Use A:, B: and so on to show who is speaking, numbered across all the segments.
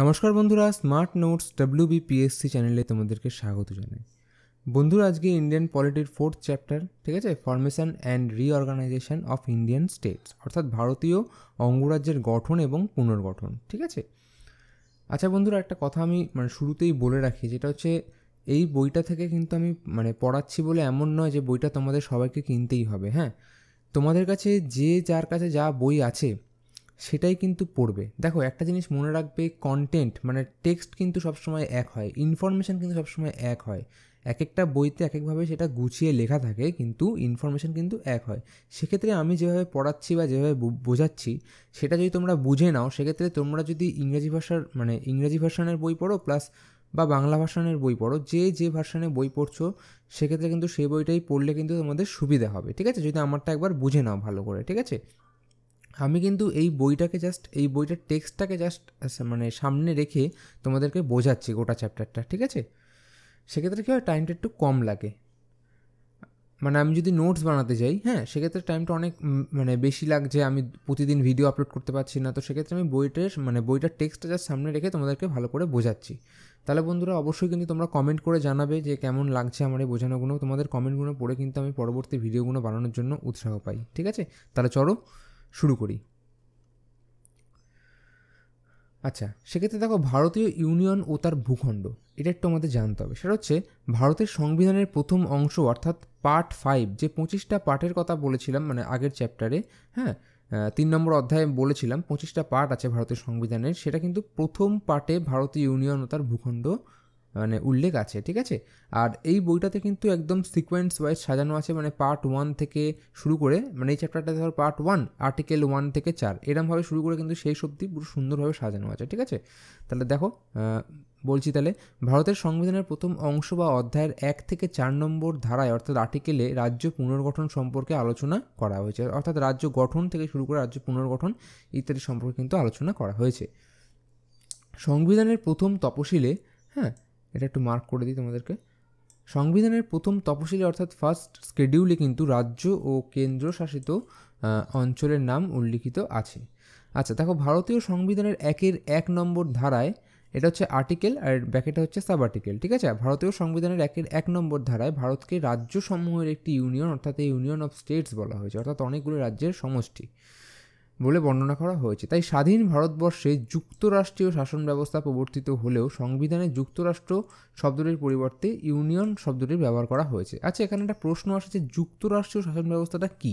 A: নমস্কার বন্ধুরা smart notes BPSC চ্যানেলে তোমাদেরকে স্বাগত জানাই বন্ধুরা আজকে ইন্ডিয়ান পলিটির ফোর্থ চ্যাপ্টার ঠিক আছে formation and reorganisation of Indian states অর্থাৎ ভারতীয় অঙ্গরাজ্যের গঠন এবং পুনর্গঠন ঠিক আছে আচ্ছা বন্ধুরা একটা কথা আমি মানে শুরুতেই বলে রাখি যেটা হচ্ছে এই বইটা থেকে কিন্তু আমি মানে পড়াচ্ছি বলে এমন নয় যে বইটা তোমাদের সবাইকে কিনতেই হবে হ্যাঁ তোমাদের কাছে যে যার কাছে যা বই আছে সেটাই কিন্তু পড়বে দেখো একটা জিনিস মনে রাখবে কন্টেন্ট মানে টেক্সট কিন্তু সবসময় এক হয় ইনফরমেশান কিন্তু সবসময় এক হয় এক একটা বইতে এক একভাবে সেটা গুছিয়ে লেখা থাকে কিন্তু ইনফরমেশান কিন্তু এক হয় সেক্ষেত্রে আমি যেভাবে পড়াচ্ছি বা যেভাবে বোঝাচ্ছি সেটা যদি তোমরা বুঝে নাও সেক্ষেত্রে তোমরা যদি ইংরেজি ভাষার মানে ইংরেজি ভার্সানের বই পড়ো প্লাস বা বাংলা ভাষানের বই পড়ো যে যে ভার্সানে বই পড়ছো সেক্ষেত্রে কিন্তু সেই বইটাই পড়লে কিন্তু তোমাদের সুবিধা হবে ঠিক আছে যদি আমারটা একবার বুঝে নাও ভালো করে ঠিক আছে আমি কিন্তু এই বইটাকে জাস্ট এই বইটার টেক্সটটাকে জাস্ট মানে সামনে রেখে তোমাদেরকে বোঝাচ্ছি গোটা চ্যাপ্টারটা ঠিক আছে সেক্ষেত্রে কী হয় টাইমটা একটু কম লাগে মানে আমি যদি নোটস বানাতে যাই হ্যাঁ সেক্ষেত্রে টাইমটা অনেক মানে বেশি লাগছে আমি প্রতিদিন ভিডিও আপলোড করতে পারছি না তো সেক্ষেত্রে আমি বইটার মানে বইটার টেক্সটটা জাস্ট সামনে রেখে তোমাদেরকে ভালো করে বোঝাচ্ছি তাহলে বন্ধুরা অবশ্যই কিন্তু তোমরা কমেন্ট করে জানাবে যে কেমন লাগছে আমার এই বোঝানোগুলো তোমাদের কমেন্টগুলো পড়ে কিন্তু আমি পরবর্তী ভিডিওগুলো বানানোর জন্য উৎসাহ পাই ঠিক আছে তাহলে চলো শুরু করি আচ্ছা সেক্ষেত্রে দেখো ভারতীয় ইউনিয়ন ও তার ভূখণ্ড এটা একটু আমাদের জানতে হবে সেটা হচ্ছে ভারতের সংবিধানের প্রথম অংশ অর্থাৎ পার্ট ফাইভ যে পঁচিশটা পার্টের কথা বলেছিলাম মানে আগের চ্যাপ্টারে হ্যাঁ তিন নম্বর অধ্যায়ে বলেছিলাম পঁচিশটা পার্ট আছে ভারতের সংবিধানের সেটা কিন্তু প্রথম পার্টে ভারতীয় ইউনিয়ন ও তার ভূখণ্ড মানে উল্লেখ আছে ঠিক আছে আর এই বইটাতে কিন্তু একদম সিকোয়েন্স ওয়াইজ সাজানো আছে মানে পার্ট ওয়ান থেকে শুরু করে মানে এই চ্যাপ্টারটা ধর পার্ট ওয়ান আর্টিকেল ওয়ান থেকে চার এরমভাবে শুরু করে কিন্তু সেই সবটি পুরো সুন্দরভাবে সাজানো আছে ঠিক আছে তাহলে দেখো বলছি তাহলে ভারতের সংবিধানের প্রথম অংশ বা অধ্যায়ের এক থেকে চার নম্বর ধারায় অর্থাৎ আর্টিকেলে রাজ্য পুনর্গঠন সম্পর্কে আলোচনা করা হয়েছে অর্থাৎ রাজ্য গঠন থেকে শুরু করে রাজ্য পুনর্গঠন ইত্যাদি সম্পর্কে কিন্তু আলোচনা করা হয়েছে সংবিধানের প্রথম তপশিলে হ্যাঁ এটা একটু মার্ক করে দিই তোমাদেরকে সংবিধানের প্রথম তপশিলি অর্থাৎ ফার্স্ট স্কেডিউলে কিন্তু রাজ্য ও কেন্দ্রশাসিত অঞ্চলের নাম উল্লিখিত আছে আচ্ছা দেখো ভারতীয় সংবিধানের একের এক নম্বর ধারায় এটা হচ্ছে আর্টিকেল আর ব্যাকেটা হচ্ছে সাব আর্টিকেল ঠিক আছে ভারতীয় সংবিধানের একের এক নম্বর ধারায় ভারতকে রাজ্য সমূহের একটি ইউনিয়ন অর্থাৎ ইউনিয়ন অফ স্টেটস বলা হয়েছে অর্থাৎ অনেকগুলো রাজ্যের সমষ্টি বলে বর্ণনা করা হয়েছে তাই স্বাধীন ভারতবর্ষে যুক্তরাষ্ট্রীয় শাসন ব্যবস্থা প্রবর্তিত হলেও সংবিধানে যুক্তরাষ্ট্র শব্দটির পরিবর্তে ইউনিয়ন শব্দটির ব্যবহার করা হয়েছে আচ্ছা এখানে একটা প্রশ্ন যে যুক্তরাষ্ট্রীয় শাসন ব্যবস্থাটা কী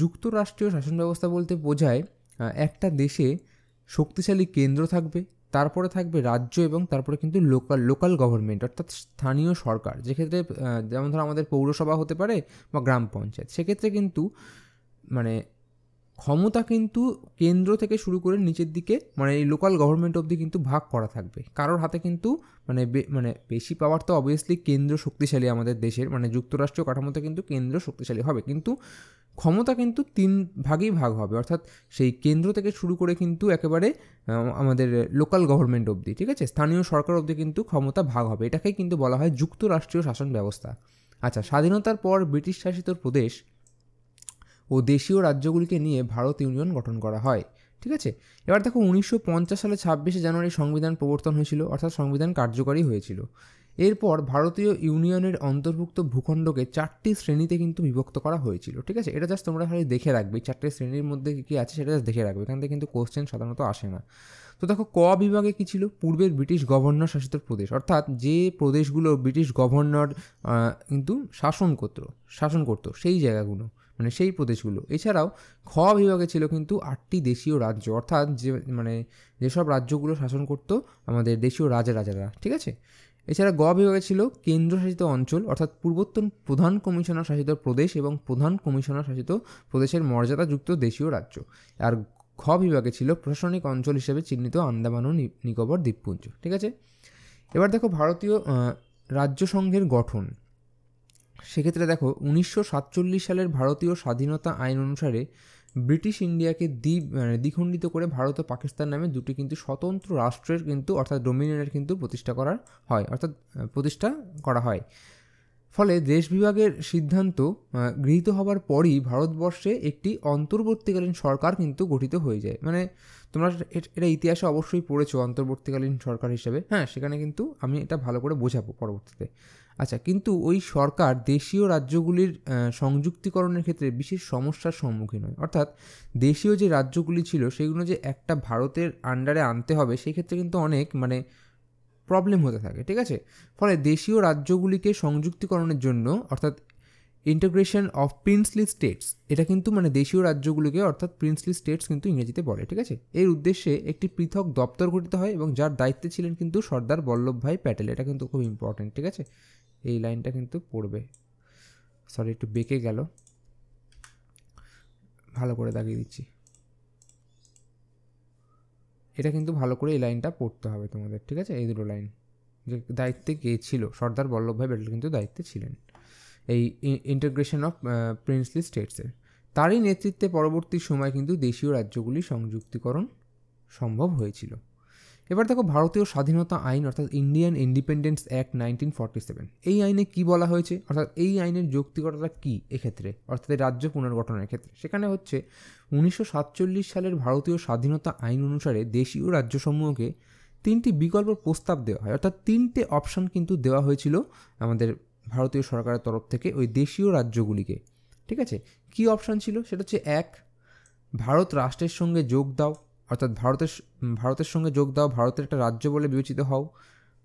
A: যুক্তরাষ্ট্রীয় শাসন ব্যবস্থা বলতে বোঝায় একটা দেশে শক্তিশালী কেন্দ্র থাকবে তারপরে থাকবে রাজ্য এবং তারপরে কিন্তু লোকাল লোকাল গভর্নমেন্ট অর্থাৎ স্থানীয় সরকার যেক্ষেত্রে যেমন ধরো আমাদের পৌরসভা হতে পারে বা গ্রাম পঞ্চায়েত সেক্ষেত্রে কিন্তু মানে ক্ষমতা কিন্তু কেন্দ্র থেকে শুরু করে নিচের দিকে মানে এই লোকাল গভর্নমেন্ট অবধি কিন্তু ভাগ করা থাকবে কারোর হাতে কিন্তু মানে মানে বেশি পাওয়ার তো অবভিয়াসলি কেন্দ্র শক্তিশালী আমাদের দেশের মানে যুক্তরাষ্ট্রীয় কাঠামোতে কিন্তু কেন্দ্র শক্তিশালী হবে কিন্তু ক্ষমতা কিন্তু তিন ভাগেই ভাগ হবে অর্থাৎ সেই কেন্দ্র থেকে শুরু করে কিন্তু একেবারে আমাদের লোকাল গভর্নমেন্ট অবধি ঠিক আছে স্থানীয় সরকার অবধি কিন্তু ক্ষমতা ভাগ হবে এটাকেই কিন্তু বলা হয় যুক্তরাষ্ট্রীয় শাসন ব্যবস্থা আচ্ছা স্বাধীনতার পর ব্রিটিশ শাসিত প্রদেশ ও দেশীয় রাজ্যগুলিকে নিয়ে ভারত ইউনিয়ন গঠন করা হয় ঠিক আছে এবার দেখো উনিশশো সালে ছাব্বিশে জানুয়ারি সংবিধান প্রবর্তন হয়েছিল অর্থাৎ সংবিধান কার্যকরী হয়েছিল এরপর ভারতীয় ইউনিয়নের অন্তর্ভুক্ত ভূখণ্ডকে চারটি শ্রেণীতে কিন্তু বিভক্ত করা হয়েছিল ঠিক আছে এটা জাস্ট তোমরা খালি দেখে রাখবে চারটি শ্রেণীর মধ্যে কী আছে সেটা জাস্ট দেখে রাখবে এখান থেকে কিন্তু কোশ্চেন সাধারণত আসে না তো দেখো ক বিভাগে কী ছিল পূর্বের ব্রিটিশ গভর্নর শাসিত প্রদেশ অর্থাৎ যে প্রদেশগুলো ব্রিটিশ গভর্নর কিন্তু শাসন করত শাসন করতো সেই জায়গাগুলো মানে সেই প্রদেশগুলো এছাড়াও খ বিভাগে ছিল কিন্তু আটটি দেশীয় রাজ্য অর্থাৎ যে মানে যেসব রাজ্যগুলো শাসন করতো আমাদের দেশীয় রাজা রাজারা ঠিক আছে এছাড়া গ বিভাগে ছিল কেন্দ্রশাসিত অঞ্চল অর্থাৎ পূর্বোত্তন প্রধান কমিশনার শাসিত প্রদেশ এবং প্রধান কমিশনার শাসিত প্রদেশের মর্যাদাযুক্ত দেশীয় রাজ্য আর খ বিভাগে ছিল প্রশাসনিক অঞ্চল হিসেবে চিহ্নিত আন্দামান ও নিকোবর দ্বীপপুঞ্জ ঠিক আছে এবার দেখো ভারতীয় রাজ্য সংঘের গঠন সেক্ষেত্রে দেখো উনিশশো সালের ভারতীয় স্বাধীনতা আইন অনুসারে ব্রিটিশ ইন্ডিয়াকে দ্বি মানে দ্বিখণ্ডিত করে ভারত ও পাকিস্তান নামে দুটি কিন্তু স্বতন্ত্র রাষ্ট্রের কিন্তু অর্থাৎ ডোমিনিয়নের কিন্তু প্রতিষ্ঠা করার হয় অর্থাৎ প্রতিষ্ঠা করা হয় ফলে দেশ বিভাগের সিদ্ধান্ত গৃহীত হবার পরই ভারতবর্ষে একটি অন্তর্বর্তীকালীন সরকার কিন্তু গঠিত হয়ে যায় মানে তোমরা এটা ইতিহাসে অবশ্যই পড়েছো অন্তর্বর্তীকালীন সরকার হিসেবে হ্যাঁ সেখানে কিন্তু আমি এটা ভালো করে বোঝাবো পরবর্তীতে আচ্ছা কিন্তু ওই সরকার দেশীয় রাজ্যগুলির সংযুক্তিকরণের ক্ষেত্রে বিশেষ সমস্যার সম্মুখীন হয় অর্থাৎ দেশীয় যে রাজ্যগুলি ছিল সেগুলো যে একটা ভারতের আন্ডারে আনতে হবে সেক্ষেত্রে কিন্তু অনেক মানে প্রবলেম হতে থাকে ঠিক আছে ফলে দেশীয় রাজ্যগুলিকে সংযুক্তিকরণের জন্য অর্থাৎ ইন্টিগ্রেশন অফ প্রিন্সলি স্টেটস এটা কিন্তু মানে দেশীয় রাজ্যগুলিকে অর্থাৎ প্রিন্সলি স্টেটস কিন্তু ইংরেজিতে বলে ঠিক আছে এর উদ্দেশ্যে একটি পৃথক দপ্তর গঠিত হয় এবং যার দায়িত্বে ছিলেন কিন্তু সর্দার বল্লভভাই প্যাটেল এটা কিন্তু খুব ইম্পর্টেন্ট ঠিক আছে এই লাইনটা কিন্তু পড়বে সরি একটু বেঁকে গেল ভালো করে দাগিয়ে দিচ্ছি এটা কিন্তু ভালো করে এই লাইনটা পড়তে হবে তোমাদের ঠিক আছে এই দুটো লাইন যে দায়িত্বে কে ছিল সর্দার বল্লভভাই প্যাটেল কিন্তু দায়িত্বে ছিলেন এই ইন্টারগ্রেশন অফ প্রিন্সলি স্টেটসের তারই নেতৃত্বে পরবর্তী সময় কিন্তু দেশীয় রাজ্যগুলি সংযুক্তিকরণ সম্ভব হয়েছিল এবার দেখো ভারতীয় স্বাধীনতা আইন অর্থাৎ Indian independence act nineteen forty seven এই আইনে কি বলা হয়েছে অর্থাৎ এই আইনের যৌক্তিকতাটা কী এক্ষেত্রে অর্থাৎ রাজ্য পুনর্গঠনের ক্ষেত্রে সেখানে হচ্ছে উনিশশো সাতচল্লিশ সালের ভারতীয় স্বাধীনতা আইন অনুসারে দেশীয় রাজ্যসমূহকে তিনটি বিকল্প প্রস্তাব দেওয়া হয় অর্থাৎ তিনটে অপশান কিন্তু দেওয়া হয়েছিল আমাদের ভারতীয় সরকারের তরফ থেকে ওই দেশীয় রাজ্যগুলিকে ঠিক আছে কি অপশান ছিল সেটা হচ্ছে এক ভারত রাষ্ট্রের সঙ্গে যোগ দাও অর্থাৎ ভারতের ভারতের সঙ্গে যোগ দাও ভারতের একটা রাজ্য বলে বিবেচিত হও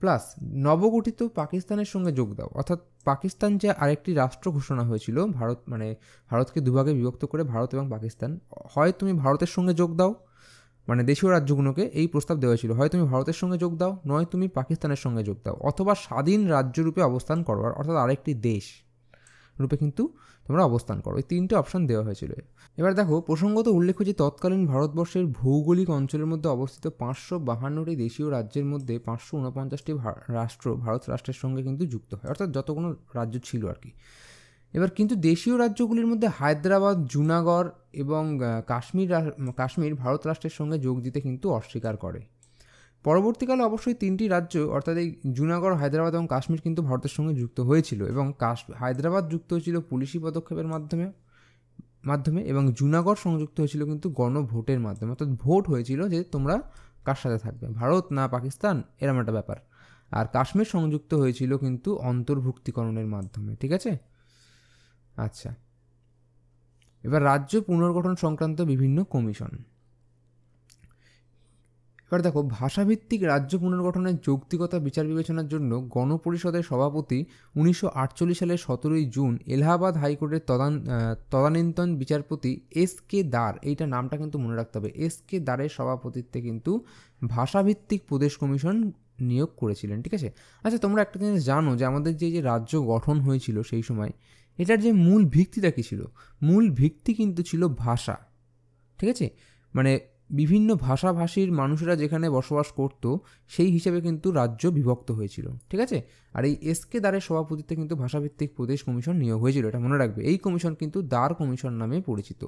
A: প্লাস নবগঠিত পাকিস্তানের সঙ্গে যোগ দাও অর্থাৎ পাকিস্তান যে আরেকটি রাষ্ট্র ঘোষণা হয়েছিল ভারত মানে ভারতকে দুভাগে বিভক্ত করে ভারত এবং পাকিস্তান হয় তুমি ভারতের সঙ্গে যোগ দাও মানে দেশীয় রাজ্যগুলোকে এই প্রস্তাব দেওয়া ছিল হয় তুমি ভারতের সঙ্গে যোগ দাও নয় তুমি পাকিস্তানের সঙ্গে যোগ দাও অথবা স্বাধীন রাজ্যরূপে অবস্থান করো অর্থাৎ আরেকটি দেশ রূপে কিন্তু তোমরা অবস্থান করো এই তিনটে অপশন দেওয়া হয়েছিল এবার দেখো প্রসঙ্গত উল্লেখ যে তৎকালীন ভারতবর্ষের ভৌগোলিক অঞ্চলের মধ্যে অবস্থিত পাঁচশো বাহান্নটি দেশীয় রাজ্যের মধ্যে পাঁচশো উনপঞ্চাশটি রাষ্ট্র ভারত রাষ্ট্রের সঙ্গে কিন্তু যুক্ত হয় অর্থাৎ যত কোনো রাজ্য ছিল আর কি এবার কিন্তু দেশীয় রাজ্যগুলির মধ্যে হায়দ্রাবাদ জুনাগড় এবং কাশ্মীর কাশ্মীর ভারত রাষ্ট্রের সঙ্গে যোগ দিতে কিন্তু অস্বীকার করে পরবর্তীকালে অবশ্যই তিনটি রাজ্য অর্থাৎ এই জুনাগড় হায়দ্রাবাদ এবং কাশ্মীর কিন্তু ভারতের সঙ্গে যুক্ত হয়েছিল এবং কাশ হায়দ্রাবাদ যুক্ত হয়েছিল পুলিশি পদক্ষেপের মাধ্যমে মাধ্যমে এবং জুনাগড় সংযুক্ত হয়েছিল কিন্তু গণভোটের মাধ্যমে অর্থাৎ ভোট হয়েছিল যে তোমরা কার সাথে থাকবে ভারত না পাকিস্তান এরম একটা ব্যাপার আর কাশ্মীর সংযুক্ত হয়েছিল কিন্তু অন্তর্ভুক্তিকরণের মাধ্যমে ঠিক আছে আচ্ছা এবার রাজ্য পুনর্গঠন সংক্রান্ত বিভিন্ন কমিশন এবার দেখো ভাষাভিত্তিক রাজ্য পুনর্গঠনের যৌক্তিকতা বিচার বিবেচনার জন্য গণপরিষদের সভাপতি উনিশশো সালের সতেরোই জুন এলাহাবাদ হাইকোর্টের তদান তদানীন্তন বিচারপতি এস কে দার এইটা নামটা কিন্তু মনে রাখতে হবে এস কে দারের সভাপতিত্বে কিন্তু ভাষাভিত্তিক প্রদেশ কমিশন নিয়োগ করেছিলেন ঠিক আছে আচ্ছা তোমরা একটা জিনিস জানো যে আমাদের যে যে রাজ্য গঠন হয়েছিল সেই সময় এটার যে মূল ভিত্তিটা কী ছিল মূল ভিত্তি কিন্তু ছিল ভাষা ঠিক আছে মানে বিভিন্ন ভাষাভাষীর মানুষেরা যেখানে বসবাস করত সেই হিসেবে কিন্তু রাজ্য বিভক্ত হয়েছিল ঠিক আছে আর এই এসকে দ্বারের সভাপতিত্বে কিন্তু ভাষাভিত্তিক প্রদেশ কমিশন নিয়োগ হয়েছিল এটা মনে রাখবে এই কমিশন কিন্তু দ্বার কমিশন নামে পরিচিত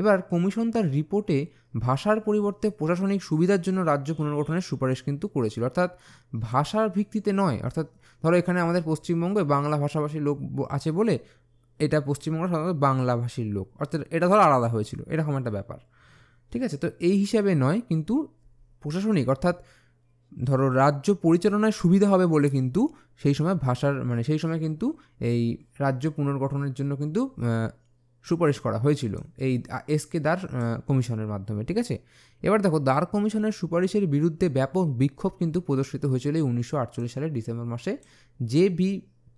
A: এবার কমিশন তার রিপোর্টে ভাষার পরিবর্তে প্রশাসনিক সুবিধার জন্য রাজ্য পুনর্গঠনের সুপারিশ কিন্তু করেছিল অর্থাৎ ভাষার ভিত্তিতে নয় অর্থাৎ ধরো এখানে আমাদের পশ্চিমবঙ্গে বাংলা ভাষাভাষীর লোক আছে বলে এটা পশ্চিমবঙ্গের সাধারণত বাংলাভাষীর লোক অর্থাৎ এটা ধরো আলাদা হয়েছিল এরকম একটা ব্যাপার ঠিক আছে তো এই হিসাবে নয় কিন্তু প্রশাসনিক অর্থাৎ ধরো রাজ্য পরিচালনায় সুবিধা হবে বলে কিন্তু সেই সময় ভাষার মানে সেই সময় কিন্তু এই রাজ্য পুনর্গঠনের জন্য কিন্তু সুপারিশ করা হয়েছিল এই এস কে দার কমিশনের মাধ্যমে ঠিক আছে এবার দেখো দ্বার কমিশনের সুপারিশের বিরুদ্ধে ব্যাপক বিক্ষোভ কিন্তু প্রদর্শিত হয়েছিল এই উনিশশো সালের ডিসেম্বর মাসে জে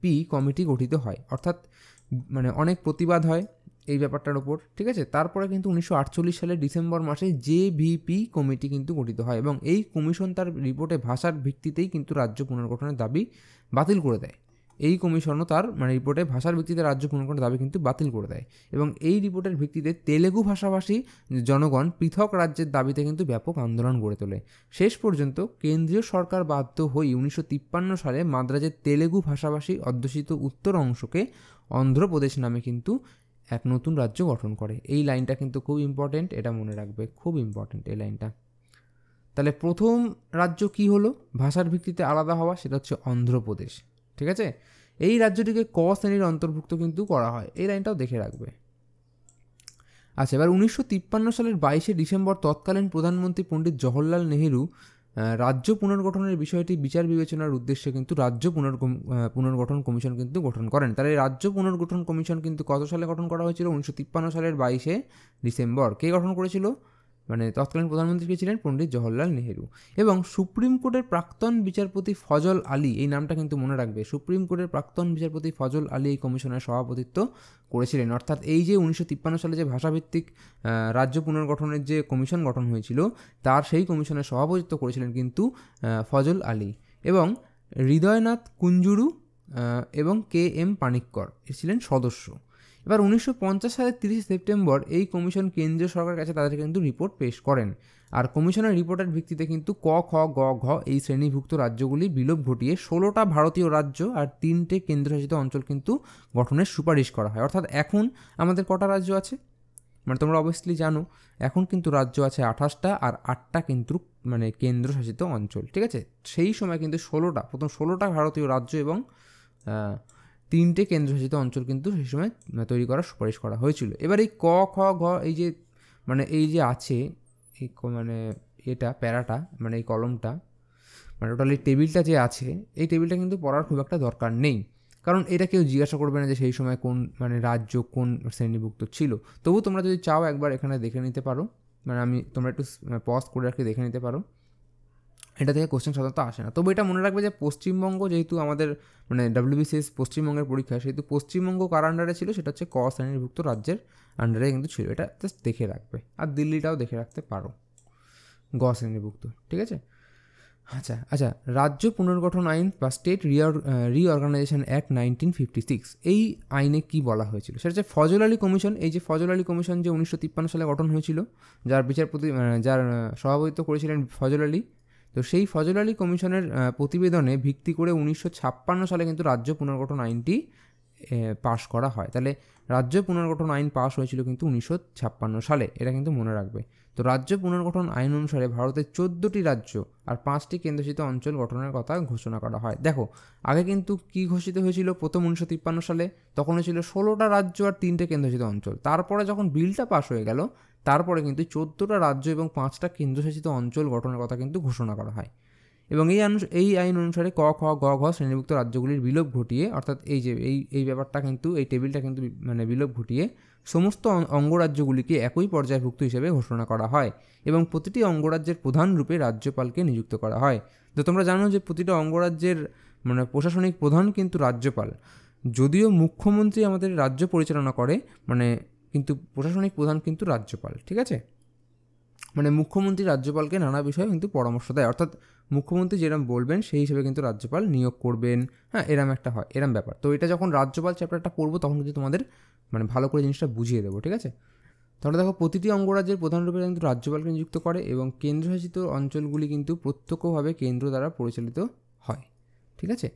A: পি কমিটি গঠিত হয় অর্থাৎ মানে অনেক প্রতিবাদ হয় এই ব্যাপারটার ওপর ঠিক আছে তারপরে কিন্তু উনিশশো সালের ডিসেম্বর মাসে জেভিপি কমিটি কিন্তু গঠিত হয় এবং এই কমিশন তার রিপোর্টে ভাষার ভিত্তিতেই কিন্তু রাজ্য পুনর্গঠনের দাবি বাতিল করে দেয় এই কমিশনও তার মানে রিপোর্টে ভাষার ভিত্তিতে রাজ্য পুনর্গঠনের দাবি কিন্তু বাতিল করে দেয় এবং এই রিপোর্টের ভিত্তিতে তেলেগু ভাষাভাষী জনগণ পৃথক রাজ্যের দাবিতে কিন্তু ব্যাপক আন্দোলন গড়ে তোলে শেষ পর্যন্ত কেন্দ্রীয় সরকার বাধ্য হয়ে উনিশশো সালে মাদ্রাজের তেলেগু ভাষাভাষী অধ্যুষিত উত্তর অংশকে অন্ধ্রপ্রদেশ নামে কিন্তু এক নতুন রাজ্য গঠন করে এই লাইনটা কিন্তু খুব ইম্পর্টেন্ট এটা মনে রাখবে খুব ইম্পর্টেন্ট এই লাইনটা তাহলে প্রথম রাজ্য কি হলো ভাষার ভিত্তিতে আলাদা হওয়া সেটা হচ্ছে অন্ধ্রপ্রদেশ ঠিক আছে এই রাজ্যটিকে ক শ্রেণীর অন্তর্ভুক্ত কিন্তু করা হয় এই লাইনটাও দেখে রাখবে আচ্ছা এবার উনিশশো সালের বাইশে ডিসেম্বর তৎকালীন প্রধানমন্ত্রী পণ্ডিত জওহরলাল নেহেরু রাজ্য পুনর্গঠনের বিষয়টি বিচার বিবেচনার উদ্দেশ্যে কিন্তু রাজ্য পুনর্গ পুনর্গঠন কমিশন কিন্তু গঠন করেন তাহলে রাজ্য পুনর্গঠন কমিশন কিন্তু কত সালে গঠন করা হয়েছিল উনিশশো তিপ্পান্ন সালের বাইশে ডিসেম্বর কে গঠন করেছিল মানে তৎকালীন প্রধানমন্ত্রী কে ছিলেন পণ্ডিত জওহরলাল নেহেরু এবং সুপ্রিম কোর্টের প্রাক্তন বিচারপতি ফজল আলী এই নামটা কিন্তু মনে রাখবে সুপ্রিম কোর্টের প্রাক্তন বিচারপতি ফজল আলী এই কমিশনের সভাপতিত্ব করেছিলেন অর্থাৎ এই যে উনিশশো সালে যে ভাষাভিত্তিক রাজ্য পুনর্গঠনের যে কমিশন গঠন হয়েছিল তার সেই কমিশনের সভাপতিত্ব করেছিলেন কিন্তু ফজল আলী এবং হৃদয়নাথ কুঞ্জুরু এবং কে এম পানিক্কর ছিলেন সদস্য এবার উনিশশো সালের তিরিশে সেপ্টেম্বর এই কমিশন কেন্দ্রীয় সরকারের কাছে তাদের কিন্তু রিপোর্ট পেশ করেন আর কমিশনের রিপোর্টের ভিত্তিতে কিন্তু ক খ গ ঘ এই শ্রেণীভুক্ত রাজ্যগুলি বিলোপ ঘটিয়ে ষোলোটা ভারতীয় রাজ্য আর তিনটে কেন্দ্রশাসিত অঞ্চল কিন্তু গঠনের সুপারিশ করা হয় অর্থাৎ এখন আমাদের কটা রাজ্য আছে মানে তোমরা অবভিয়াসলি জানো এখন কিন্তু রাজ্য আছে আঠাশটা আর আটটা কিন্তু মানে কেন্দ্রশাসিত অঞ্চল ঠিক আছে সেই সময় কিন্তু ষোলোটা প্রথম ষোলোটা ভারতীয় রাজ্য এবং তিনটে কেন্দ্রশাসিত অঞ্চল কিন্তু সেই সময় মানে তৈরি করার সুপারিশ করা হয়েছিল এবার এই ক খ ঘ এই যে মানে এই যে আছে এই মানে এটা প্যারাটা মানে এই কলমটা মানে টোটালি টেবিলটা যে আছে এই টেবিলটা কিন্তু পড়ার খুব একটা দরকার নেই কারণ এটা কেউ জিজ্ঞাসা করবে না যে সেই সময় কোন মানে রাজ্য কোন শ্রেণীভুক্ত ছিল তবু তোমরা যদি চাও একবার এখানে দেখে নিতে পারো মানে আমি তোমরা একটু পজ মানে করে রাখি দেখে নিতে পারো এটা থেকে কোশ্চেন সাধারণত আসে না তবে এটা মনে রাখবে যে পশ্চিমবঙ্গ যেহেতু আমাদের মানে ডাব্লিউবিসিএস পশ্চিমবঙ্গের পরীক্ষা সেহেতু পশ্চিমবঙ্গ কার আন্ডারে ছিল সেটা হচ্ছে ক শ্রেণীভুক্ত রাজ্যের আন্ডারে কিন্তু ছিল এটা জাস্ট দেখে রাখবে আর দিল্লিটাও দেখে রাখতে পারো গ শ্রেণীভুক্ত ঠিক আছে আচ্ছা আচ্ছা রাজ্য পুনর্গঠন আইন বা state reorganisation act nineteen fifty six এই আইনে কি বলা হয়েছিল সেটা হচ্ছে ফজল আলী কমিশন এই যে ফজল আলী কমিশন যে উনিশশো তিপ্পান্ন সালে গঠন হয়েছিল যার বিচারপতি যার সভাপতিত্ব করেছিলেন ফজল আলী তো সেই ফজল আলী কমিশনের প্রতিবেদনে ভিত্তি করে উনিশশো সালে কিন্তু রাজ্য পুনর্গঠন আইনটি পাশ করা হয় তাহলে রাজ্য পুনর্গঠন আইন পাশ হয়েছিল কিন্তু উনিশশো সালে এটা কিন্তু মনে রাখবে তো রাজ্য পুনর্গঠন আইন অনুসারে ভারতের চোদ্দোটি রাজ্য আর পাঁচটি কেন্দ্রশাসিত অঞ্চল গঠনের কথা ঘোষণা করা হয় দেখো আগে কিন্তু কি ঘোষিত হয়েছিল প্রথম উনিশশো তিপ্পান্ন সালে তখন হয়েছিল ষোলোটা রাজ্য আর তিনটে কেন্দ্রশাসিত অঞ্চল তারপরে যখন বিলটা পাশ হয়ে গেল তারপরে কিন্তু চোদ্দোটা রাজ্য এবং পাঁচটা কেন্দ্রশাসিত অঞ্চল গঠনের কথা কিন্তু ঘোষণা করা হয় এবং এই এই আইন অনুসারে ক খ গ ঘ শ্রেণীভুক্ত রাজ্যগুলির বিলোপ ঘটিয়ে অর্থাৎ এই যে এই এই ব্যাপারটা কিন্তু এই টেবিলটা কিন্তু মানে বিলোপ ঘটিয়ে সমস্ত অঙ্গরাজ্যগুলিকে একই পর্যায়ভুক্ত হিসেবে ঘোষণা করা হয় এবং প্রতিটি অঙ্গরাজ্যের প্রধান রূপে রাজ্যপালকে নিযুক্ত করা হয় তো তোমরা জানো যে প্রতিটা অঙ্গরাজ্যের মানে প্রশাসনিক প্রধান কিন্তু রাজ্যপাল যদিও মুখ্যমন্ত্রী আমাদের রাজ্য পরিচালনা করে মানে কিন্তু প্রশাসনিক প্রধান কিন্তু রাজ্যপাল ঠিক আছে মানে মুখ্যমন্ত্রী রাজ্যপালকে নানা বিষয়ে কিন্তু পরামর্শ দেয় অর্থাৎ মুখ্যমন্ত্রী যেরম বলবেন সেই হিসেবে কিন্তু রাজ্যপাল নিয়োগ করবেন হ্যাঁ এরম একটা হয় এরম ব্যাপার তো এটা যখন রাজ্যপাল চ্যাপ্টারটা পড়বো তখন কিন্তু তোমাদের মানে ভালো করে জিনিসটা বুঝিয়ে দেবো ঠিক আছে তাহলে দেখো প্রতিটি অঙ্গরাজ্যের প্রধানরূপে কিন্তু রাজ্যপালকে নিযুক্ত করে এবং কেন্দ্রশাসিত অঞ্চলগুলি কিন্তু প্রত্যক্ষভাবে কেন্দ্র দ্বারা পরিচালিত হয় ঠিক আছে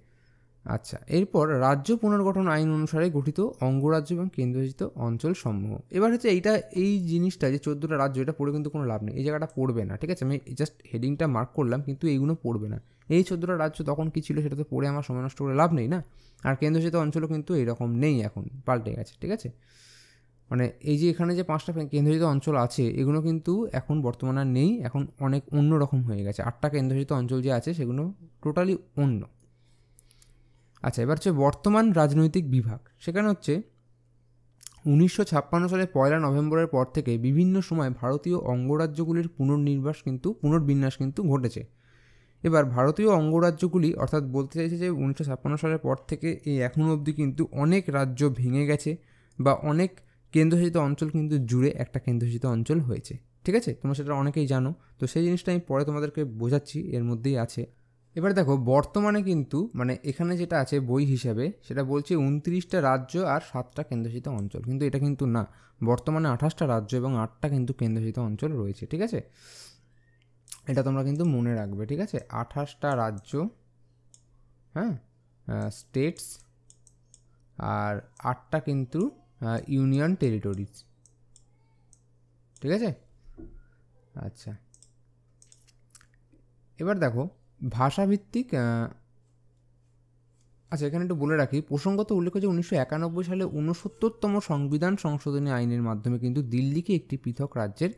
A: আচ্ছা এরপর রাজ্য পুনর্গঠন আইন অনুসারে গঠিত অঙ্গরাজ্য এবং কেন্দ্রশাসিত অঞ্চল সমূহ এবার হচ্ছে এইটা এই জিনিসটা যে চোদ্দোটা রাজ্য এটা পড়ে কিন্তু কোনো লাভ নেই এই জায়গাটা পড়বে না ঠিক আছে আমি জাস্ট হেডিংটা মার্ক করলাম কিন্তু এইগুলো পড়বে না এই চোদ্দোটা রাজ্য তখন কী ছিল সেটা তো পড়ে আমার সময় নষ্ট করে লাভ নেই না আর কেন্দ্রশাসিত অঞ্চলও কিন্তু এরকম নেই এখন পাল্টে গেছে ঠিক আছে মানে এই যে এখানে যে পাঁচটা কেন্দ্রশাসিত অঞ্চল আছে এগুলো কিন্তু এখন বর্তমানে নেই এখন অনেক অন্য রকম হয়ে গেছে আটটা কেন্দ্রশাসিত অঞ্চল যে আছে সেগুলো টোটালি অন্য আচ্ছা এবার হচ্ছে বর্তমান রাজনৈতিক বিভাগ সেখানে হচ্ছে উনিশশো ছাপ্পান্ন সালের পয়লা নভেম্বরের পর থেকে বিভিন্ন সময় ভারতীয় অঙ্গরাজ্যগুলির পুনর্নির্বাস কিন্তু পুনর্বিন্যাস কিন্তু ঘটেছে এবার ভারতীয় অঙ্গরাজ্যগুলি অর্থাৎ বলতে চাইছে যে উনিশশো ছাপ্পান্ন সালের পর থেকে এই এখনও অবধি কিন্তু অনেক রাজ্য ভেঙে গেছে বা অনেক কেন্দ্রশাসিত অঞ্চল কিন্তু জুড়ে একটা কেন্দ্রশাসিত অঞ্চল হয়েছে ঠিক আছে তোমরা সেটা অনেকেই জানো তো সেই জিনিসটা আমি পরে তোমাদেরকে বোঝাচ্ছি এর মধ্যেই আছে এবার দেখো বর্তমানে কিন্তু মানে এখানে যেটা আছে বই হিসাবে সেটা বলছে উনত্রিশটা রাজ্য আর সাতটা কেন্দ্রশাসিত অঞ্চল কিন্তু এটা কিন্তু না বর্তমানে আঠাশটা রাজ্য এবং আটটা কিন্তু কেন্দ্রশাসিত অঞ্চল রয়েছে ঠিক আছে এটা তোমরা কিন্তু মনে রাখবে ঠিক আছে আঠাশটা রাজ্য হ্যাঁ স্টেটস আর আটটা কিন্তু ইউনিয়ন টেরিটরিজ ঠিক আছে আচ্ছা এবার দেখো ভাষাভিত্তিক আচ্ছা এখানে একটু বলে রাখি প্রসঙ্গত উল্লেখ্য যে উনিশশো একানব্বই সালে ঊনসত্তরতম সংবিধান সংশোধনী আইনের মাধ্যমে কিন্তু দিল্লিকে একটি পৃথক রাজ্যের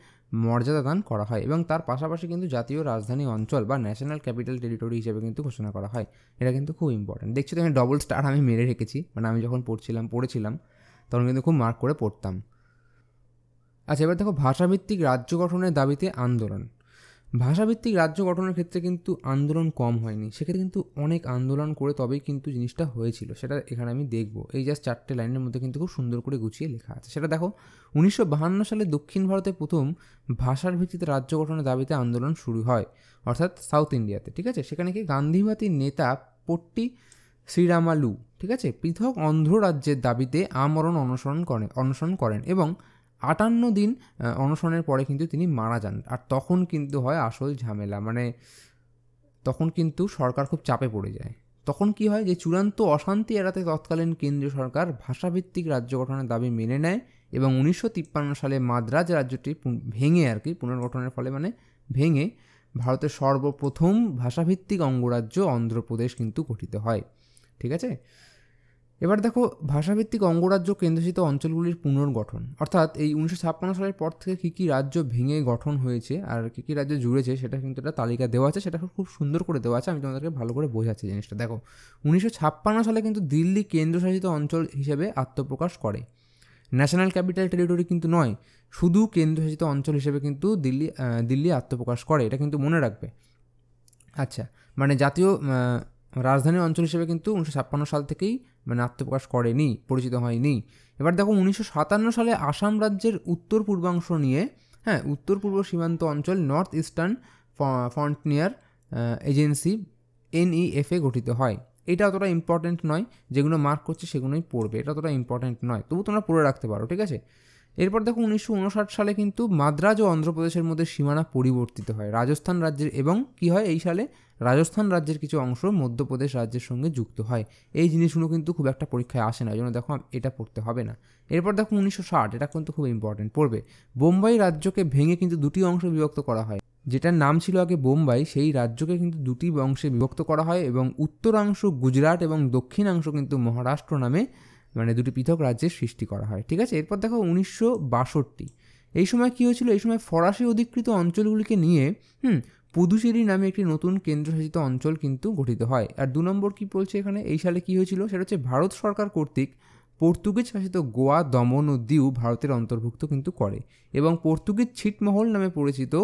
A: মর্যাদা দান করা হয় এবং তার পাশাপাশি কিন্তু জাতীয় রাজধানী অঞ্চল বা ন্যাশনাল ক্যাপিটাল টেরিটরি হিসেবে কিন্তু ঘোষণা করা হয় এটা কিন্তু খুব ইম্পর্টেন্ট দেখছি তো আমি ডবল স্টার আমি মেরে রেখেছি মানে আমি যখন পড়ছিলাম পড়েছিলাম তখন কিন্তু খুব মার্ক করে পড়তাম আচ্ছা এবার দেখো ভাষাভিত্তিক রাজ্য গঠনের দাবিতে আন্দোলন ভাষাভিত্তিক রাজ্য গঠনের ক্ষেত্রে কিন্তু আন্দোলন কম হয়নি সেক্ষেত্রে কিন্তু অনেক আন্দোলন করে তবেই কিন্তু জিনিসটা হয়েছিল সেটা এখানে আমি দেখব এই জাস্ট চারটে লাইনের মধ্যে কিন্তু খুব সুন্দর করে গুছিয়ে লেখা আছে সেটা দেখো উনিশশো সালে দক্ষিণ ভারতে প্রথম ভাষার ভিত্তিতে রাজ্য গঠনের দাবিতে আন্দোলন শুরু হয় অর্থাৎ সাউথ ইন্ডিয়াতে ঠিক আছে সেখানে কি গান্ধীবাদী নেতা পট্টি শ্রীরামালু ঠিক আছে পৃথক অন্ধ্র রাজ্যের দাবিতে আমরণ অনুসরণ করেন অনুসরণ করেন এবং আটান্ন দিন অনশনের পরে কিন্তু তিনি মারা যান আর তখন কিন্তু হয় আসল ঝামেলা মানে তখন কিন্তু সরকার খুব চাপে পড়ে যায় তখন কি হয় যে চূড়ান্ত অশান্তি এড়াতে তৎকালীন কেন্দ্রীয় সরকার ভাষাভিত্তিক রাজ্য গঠনের দাবি মেনে নেয় এবং উনিশশো সালে মাদ্রাজ রাজ্যটি ভেঙে আর কি পুনর্গঠনের ফলে মানে ভেঙে ভারতের সর্বপ্রথম ভাষাভিত্তিক অঙ্গরাজ্য অন্ধ্রপ্রদেশ কিন্তু গঠিত হয় ঠিক আছে এবার দেখো ভাষাভিত্তিক অঙ্গরাজ্য কেন্দ্রশিত অঞ্চলগুলির পুনর্গঠন অর্থাৎ এই উনিশশো ছাপ্পান্ন সালের পর থেকে কী কী রাজ্য ভেঙে গঠন হয়েছে আর কী কী রাজ্য জুড়েছে সেটা কিন্তু একটা তালিকা দেওয়া আছে সেটা খুব সুন্দর করে দেওয়া আছে আমি তোমাদেরকে ভালো করে বোঝাচ্ছি জিনিসটা দেখো উনিশশো ছাপ্পান্ন সালে কিন্তু দিল্লি কেন্দ্রশাসিত অঞ্চল হিসেবে আত্মপ্রকাশ করে ন্যাশনাল ক্যাপিটাল টেরিটরি কিন্তু নয় শুধু কেন্দ্রশাসিত অঞ্চল হিসেবে কিন্তু দিল্লি দিল্লি আত্মপ্রকাশ করে এটা কিন্তু মনে রাখবে আচ্ছা মানে জাতীয় রাজধানী অঞ্চল হিসেবে কিন্তু উনিশশো সাল থেকেই মানে আত্মপ্রকাশ করেনি পরিচিত হয়নি এবার দেখো উনিশশো সাতান্ন সালে আসাম রাজ্যের উত্তর পূর্বাংশ নিয়ে হ্যাঁ উত্তর পূর্ব সীমান্ত অঞ্চল north eastern frontier agency NEFA গঠিত হয় এটা অতটা ইম্পর্ট্যান্ট নয় যেগুলো মার্ক করছে সেগুলোই পড়বে এটা অতটা ইম্পর্ট্যান্ট নয় তবু তোমরা পড়ে রাখতে পারো ঠিক আছে এরপর দেখো উনিশশো সালে কিন্তু মাদ্রাজ ও অন্ধ্রপ্রদেশের মধ্যে সীমানা পরিবর্তিত হয় রাজস্থান রাজ্যের এবং কি হয় এই সালে রাজস্থান রাজ্যের কিছু অংশ মধ্যপ্রদেশ রাজ্যের সঙ্গে যুক্ত হয় এই জিনিসগুলো কিন্তু খুব একটা পরীক্ষায় আসে না জন্য দেখো এটা পড়তে হবে না এরপর দেখো উনিশশো এটা কিন্তু খুব ইম্পর্টেন্ট পড়বে বোম্বাই রাজ্যকে ভেঙে কিন্তু দুটি অংশ বিভক্ত করা হয় যেটার নাম ছিল আগে বোম্বাই সেই রাজ্যকে কিন্তু দুটি অংশে বিভক্ত করা হয় এবং উত্তরাংশ গুজরাট এবং দক্ষিণাংশ কিন্তু মহারাষ্ট্র নামে মানে দুটি পৃথক রাজ্যের সৃষ্টি করা হয় ঠিক আছে এরপর দেখো উনিশশো বাষট্টি এই সময় কী হয়েছিল এই সময় ফরাসি অধিকৃত অঞ্চলগুলিকে নিয়ে হুম পুদুচেরি নামে একটি নতুন কেন্দ্রশাসিত অঞ্চল কিন্তু গঠিত হয় আর দু নম্বর কী বলছে এখানে এই সালে কী হয়েছিল সেটা হচ্ছে ভারত সরকার কর্তৃক পর্তুগিজ শাসিত গোয়া দমন ও দিউ ভারতের অন্তর্ভুক্ত কিন্তু করে এবং পর্তুগিজ ছিটমহল নামে পরিচিত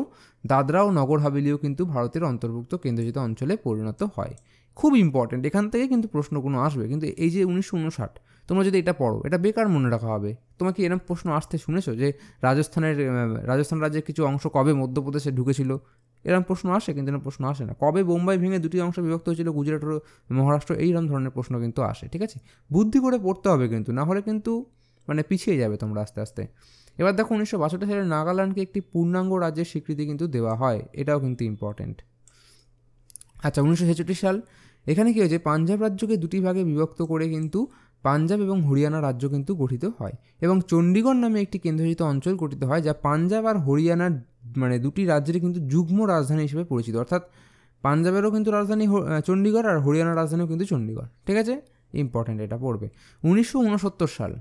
A: দাদরা ও নগর হাবেলিও কিন্তু ভারতের অন্তর্ভুক্ত কেন্দ্রশাসিত অঞ্চলে পরিণত হয় খুব ইম্পর্ট্যান্ট এখান থেকে কিন্তু প্রশ্ন কোনো আসবে কিন্তু এই যে উনিশশো উনষাট তোমরা যদি এটা পড়ো এটা বেকার মনে রাখা হবে তোমরা কি এরকম প্রশ্ন আসতে শুনেছো যে রাজস্থানের রাজস্থান রাজ্যের কিছু অংশ কবে মধ্যপ্রদেশে ঢুকেছিল এরকম প্রশ্ন আসে কিন্তু এরকম প্রশ্ন আসে না কবে বোম্বাই ভেঙে দুটি অংশ বিভক্ত হয়েছিল গুজরাট ও মহারাষ্ট্র এইরকম ধরনের প্রশ্ন কিন্তু আসে ঠিক আছে বুদ্ধি করে পড়তে হবে কিন্তু না হলে কিন্তু মানে পিছিয়ে যাবে তোমরা আস্তে আস্তে এবার দেখো উনিশশো বাষট্টি সালে নাগাল্যান্ডকে একটি পূর্ণাঙ্গ রাজ্যের স্বীকৃতি কিন্তু দেওয়া হয় এটাও কিন্তু ইম্পর্টেন্ট আচ্ছা উনিশশো ছেষট্টি সাল এখানে কী হয়েছে পাঞ্জাব রাজ্যকে দুটি ভাগে বিভক্ত করে কিন্তু পাঞ্জাব এবং হরিয়ানা রাজ্য কিন্তু গঠিত হয় এবং চণ্ডীগড় নামে একটি কেন্দ্রশাসিত অঞ্চল গঠিত হয় যা পাঞ্জাব আর হরিয়ানার মানে দুটি রাজ্যের কিন্তু যুগ্ম রাজধানী হিসেবে পরিচিত অর্থাৎ পাঞ্জাবেরও কিন্তু রাজধানী চণ্ডীগড় আর হরিয়ানার রাজধানীও কিন্তু চণ্ডীগড় ঠিক আছে ইম্পর্ট্যান্ট এটা পড়বে উনিশশো সাল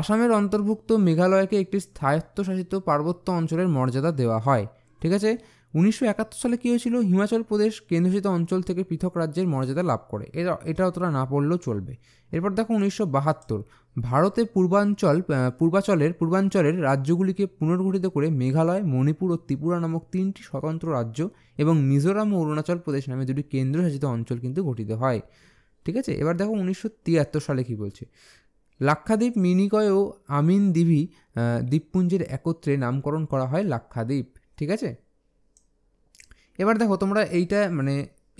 A: আসামের অন্তর্ভুক্ত মেঘালয়কে একটি স্থায়িত্বশাসিত পার্বত্য অঞ্চলের মর্যাদা দেওয়া হয় ঠিক আছে উনিশশো সালে কী হয়েছিল হিমাচল প্রদেশ কেন্দ্রশাসিত অঞ্চল থেকে পৃথক রাজ্যের মর্যাদা লাভ করে এটা এটা অতটা না পড়লেও চলবে এরপর দেখো উনিশশো বাহাত্তর ভারতে পূর্বাঞ্চল পূর্বাচলের পূর্বাঞ্চলের রাজ্যগুলিকে পুনর্গঠিত করে মেঘালয় মণিপুর ও ত্রিপুরা নামক তিনটি স্বতন্ত্র রাজ্য এবং মিজোরাম ও অরুণাচল প্রদেশ নামে দুটি কেন্দ্রশাসিত অঞ্চল কিন্তু গঠিত হয় ঠিক আছে এবার দেখো উনিশশো সালে কী বলছে লাক্ষাদ্বীপ মিনিকয় ও আমিন দিভি দ্বীপপুঞ্জের একত্রে নামকরণ করা হয় লাক্ষাদ্বীপ ঠিক আছে এবার দেখো তোমরা এইটা মানে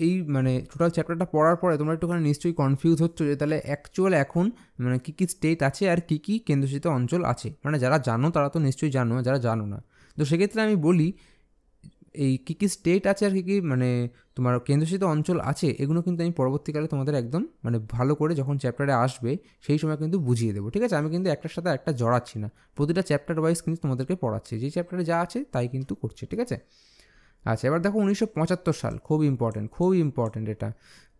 A: এই মানে টোটাল চ্যাপ্টারটা পড়ার পরে তোমরা একটুখানি নিশ্চয়ই কনফিউজ হচ্ছ যে তাহলে অ্যাকচুয়াল এখন মানে কী কী স্টেট আছে আর কী কী কেন্দ্রশাসিত অঞ্চল আছে মানে যারা জানো তারা তো নিশ্চয়ই জানো যারা জানো না তো সেক্ষেত্রে আমি বলি এই কী কী স্টেট আছে আর কী কী মানে তোমার কেন্দ্রশাসিত অঞ্চল আছে এগুলো কিন্তু আমি পরবর্তীকালে তোমাদের একদম মানে ভালো করে যখন চ্যাপ্টারে আসবে সেই সময় কিন্তু বুঝিয়ে দেবো ঠিক আছে আমি কিন্তু একটার সাথে একটা জড়াচ্ছি না প্রতিটা চ্যাপ্টার ওয়াইজ কিন্তু তোমাদেরকে পড়াচ্ছি যে চ্যাপ্টারে যা আছে তাই কিন্তু করছে ঠিক আছে আচ্ছা এবার দেখো উনিশশো সাল খুব ইম্পর্টেন্ট খুব ইম্পর্টেন্ট এটা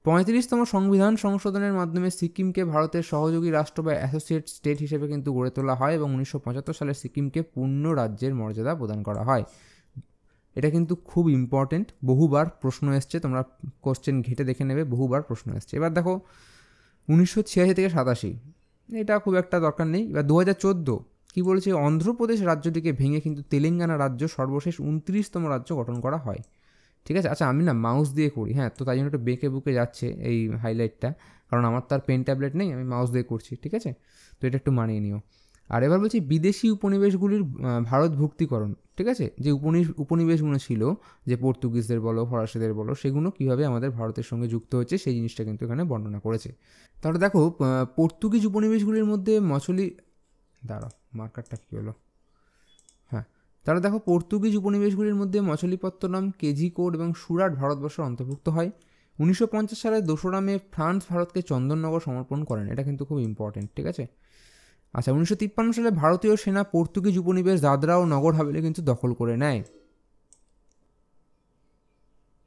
A: পঁয়ত্রিশতম সংবিধান সংশোধনের মাধ্যমে সিকিমকে ভারতের সহযোগী রাষ্ট্র বা অ্যাসোসিয়েট স্টেট হিসেবে কিন্তু গড়ে তোলা হয় এবং উনিশশো সালে সিকিমকে পূর্ণ রাজ্যের মর্যাদা প্রদান করা হয় এটা কিন্তু খুব ইম্পর্টেন্ট বহুবার প্রশ্ন এসছে তোমরা কোশ্চেন ঘেটে দেখে নেবে বহুবার প্রশ্ন এসছে এবার দেখো উনিশশো থেকে সাতাশি এটা খুব একটা দরকার নেই এবার দু হাজার চোদ্দো কি বলেছে অন্ধ্রপ্রদেশ রাজ্যটিকে ভেঙে কিন্তু তেলেঙ্গানা রাজ্য সর্বশেষ উনত্রিশতম রাজ্য গঠন করা হয় ঠিক আছে আচ্ছা আমি না মাউস দিয়ে করি হ্যাঁ তো তাই জন্য একটু বেঁকে বুকে যাচ্ছে এই হাইলাইটটা কারণ আমার তার পেন ট্যাবলেট নেই আমি মাউস দিয়ে করছি ঠিক আছে তো এটা একটু মানিয়ে নিও আর এবার বলছি বিদেশি উপনিবেশগুলির ভারত ভুক্তিকরণ ঠিক আছে যে উপনি উপনিবেশগুলো ছিল যে পর্তুগিজদের বলো ফরাসিদের বলো সেগুলো কীভাবে আমাদের ভারতের সঙ্গে যুক্ত হচ্ছে সেই জিনিসটা কিন্তু এখানে বর্ণনা করেছে তাহলে দেখো পর্তুগিজ উপনিবেশগুলির মধ্যে মছলি দাঁড়াও মার্কারটা কী হলো হ্যাঁ তাহলে দেখো পর্তুগিজ উপনিবেশগুলির মধ্যে মছলিপত্তনম কোড এবং সুরাট ভারতবর্ষের অন্তর্ভুক্ত হয় উনিশশো পঞ্চাশ সালের দোসরা মে ফ্রান্স ভারতকে চন্দননগর সমর্পণ করেন এটা কিন্তু খুব ইম্পর্টেন্ট ঠিক আছে আচ্ছা উনিশশো তিপ্পান্ন সালে ভারতীয় সেনা পর্তুগিজ উপনিবেশ দাদরা ও নগর হাভেলি কিন্তু দখল করে নেয়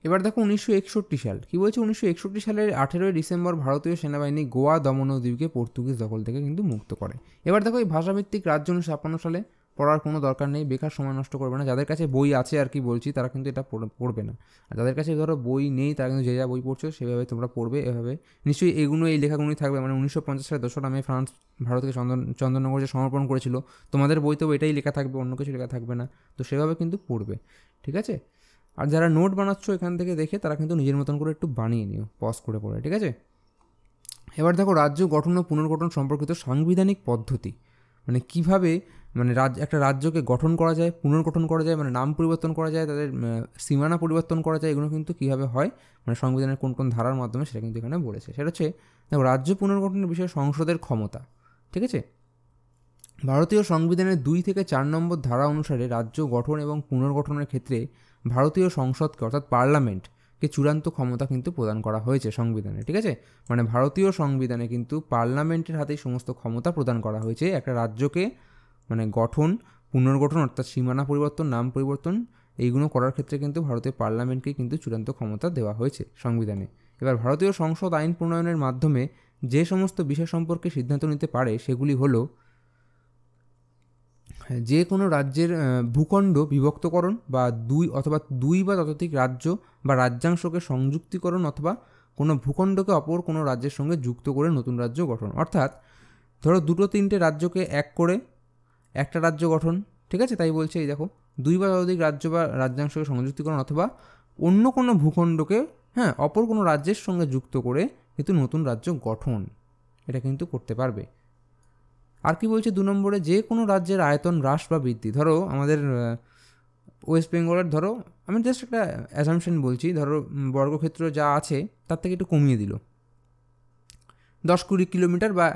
A: এবার দেখো উনিশশো একষট্টি সাল কী বলছে উনিশশো একষট্টি সালের আঠেরোই ডিসেম্বর ভারতীয় সেনাবাহিনী গোয়া দমন ও দ্বীপকে পর্তুগিজ দখল থেকে কিন্তু মুক্ত করে এবার দেখো এই ভাষাভিত্তিক রাজ্য উনিশশো ছাপ্পান্ন সালে পড়ার কোনো দরকার নেই বেকার সময় নষ্ট করবে না যাদের কাছে বই আছে আর কি বলছি তারা কিন্তু এটা পড়বে না আর যাদের কাছে ধরো বই নেই তারা কিন্তু যে যা বই পড়ছো সেভাবে তোমরা পড়বে এভাবে নিশ্চয়ই এগুলো এই লেখাগুলোই থাকবে মানে উনিশশো পঞ্চাশ সালে দশটা নামে ফ্রান্স ভারতকে চন্দন চন্দননগর যে সমর্পণ করেছিল তোমাদের বই তো এটাই লেখা থাকবে অন্য কিছু লেখা থাকবে না তো সেভাবে কিন্তু পড়বে ঠিক আছে আর যারা নোট বানাচ্ছ এখান থেকে দেখে তারা কিন্তু নিজের মতন করে একটু বানিয়ে নিও পজ করে পড়ে ঠিক আছে এবার দেখো রাজ্য গঠন ও পুনর্গঠন সম্পর্কিত সাংবিধানিক পদ্ধতি মানে কিভাবে মানে রাজ্য একটা রাজ্যকে গঠন করা যায় পুনর্গঠন করা যায় মানে নাম পরিবর্তন করা যায় তাদের সীমানা পরিবর্তন করা যায় এগুলো কিন্তু কীভাবে হয় মানে সংবিধানের কোন কোন ধারার মাধ্যমে সেটা কিন্তু এখানে বলেছে সেটা হচ্ছে দেখো রাজ্য পুনর্গঠনের বিষয়ে সংসদের ক্ষমতা ঠিক আছে ভারতীয় সংবিধানের দুই থেকে চার নম্বর ধারা অনুসারে রাজ্য গঠন এবং পুনর্গঠনের ক্ষেত্রে ভারতীয় সংসদকে অর্থাৎ পার্লামেন্ট কে চূড়ান্ত ক্ষমতা কিন্তু প্রদান করা হয়েছে সংবিধানে ঠিক আছে মানে ভারতীয় সংবিধানে কিন্তু পার্লামেন্টের হাতেই সমস্ত ক্ষমতা প্রদান করা হয়েছে একটা রাজ্যকে মানে গঠন পুনর্গঠন অর্থাৎ সীমানা পরিবর্তন নাম পরিবর্তন এইগুলো করার ক্ষেত্রে কিন্তু ভারতীয় পার্লামেন্টকে কিন্তু চূড়ান্ত ক্ষমতা দেওয়া হয়েছে সংবিধানে এবার ভারতীয় সংসদ আইন প্রণয়নের মাধ্যমে যে সমস্ত বিষয় সম্পর্কে সিদ্ধান্ত নিতে পারে সেগুলি হলো যে কোনো রাজ্যের ভূখণ্ড বিভক্তকরণ বা দুই অথবা দুই বা ততোধিক রাজ্য বা রাজ্যাংশকে সংযুক্তিকরণ অথবা কোনো ভূখণ্ডকে অপর কোনো রাজ্যের সঙ্গে যুক্ত করে নতুন রাজ্য গঠন অর্থাৎ ধরো দুটো তিনটে রাজ্যকে এক করে একটা রাজ্য গঠন ঠিক আছে তাই বলছে এই দেখো দুই বা ততোধিক রাজ্য বা রাজ্যাংশকে সংযুক্তিকরণ অথবা অন্য কোনো ভূখণ্ডকে হ্যাঁ অপর কোনো রাজ্যের সঙ্গে যুক্ত করে কিন্তু নতুন রাজ্য গঠন এটা কিন্তু করতে পারবে আর কি বলছে দু নম্বরে যে কোনো রাজ্যের আয়তন হ্রাস বা বৃদ্ধি ধরো আমাদের ওয়েস্ট বেঙ্গলের ধরো আমি জাস্ট একটা অ্যাসামশন বলছি ধরো বর্গক্ষেত্র যা আছে তার থেকে একটু কমিয়ে দিল দশ কুড়ি কিলোমিটার বা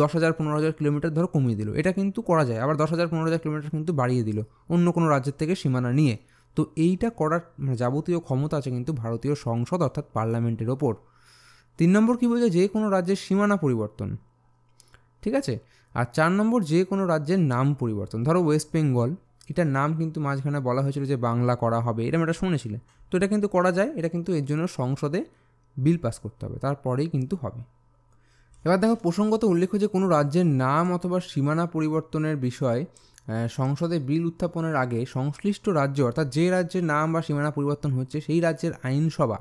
A: দশ হাজার পনেরো হাজার কিলোমিটার ধরো কমিয়ে দিল এটা কিন্তু করা যায় আবার দশ হাজার পনেরো হাজার কিলোমিটার কিন্তু বাড়িয়ে দিল অন্য কোনো রাজ্যের থেকে সীমানা নিয়ে তো এইটা করার মানে যাবতীয় ক্ষমতা আছে কিন্তু ভারতীয় সংসদ অর্থাৎ পার্লামেন্টের ওপর তিন নম্বর কী বলছে যে কোনো রাজ্যের সীমানা পরিবর্তন ঠিক আছে আর চার নম্বর যে কোনো রাজ্যের নাম পরিবর্তন ধরো ওয়েস্ট বেঙ্গল এটার নাম কিন্তু মাঝখানে বলা হয়েছিল যে বাংলা করা হবে এরকম এটা শুনেছিলে তো এটা কিন্তু করা যায় এটা কিন্তু এর জন্য সংসদে বিল পাস করতে হবে তারপরেই কিন্তু হবে এবার দেখো প্রসঙ্গত উল্লেখ্য যে কোনো রাজ্যের নাম অথবা সীমানা পরিবর্তনের বিষয়ে সংসদে বিল উত্থাপনের আগে সংশ্লিষ্ট রাজ্য অর্থাৎ যে রাজ্যের নাম বা সীমানা পরিবর্তন হচ্ছে সেই রাজ্যের আইনসভা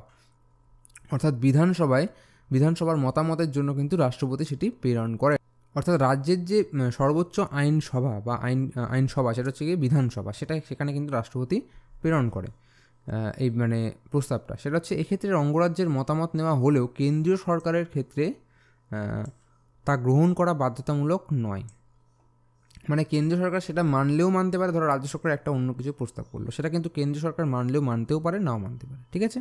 A: অর্থাৎ বিধানসভায় বিধানসভার মতামতের জন্য কিন্তু রাষ্ট্রপতি সেটি প্রেরণ করে অর্থাৎ রাজ্যের যে সর্বোচ্চ আইনসভা বা আইন আইনসভা সেটা হচ্ছে গিয়ে বিধানসভা সেটা সেখানে কিন্তু রাষ্ট্রপতি প্রেরণ করে এই মানে প্রস্তাবটা সেটা হচ্ছে এক্ষেত্রে অঙ্গরাজ্যের মতামত নেওয়া হলেও কেন্দ্রীয় সরকারের ক্ষেত্রে তা গ্রহণ করা বাধ্যতামূলক নয় মানে কেন্দ্রীয় সরকার সেটা মানলেও মানতে পারে ধরো রাজ্য সরকার একটা অন্য কিছু প্রস্তাব করলো সেটা কিন্তু কেন্দ্রীয় সরকার মানলেও মানতেও পারে নাও মানতে পারে ঠিক আছে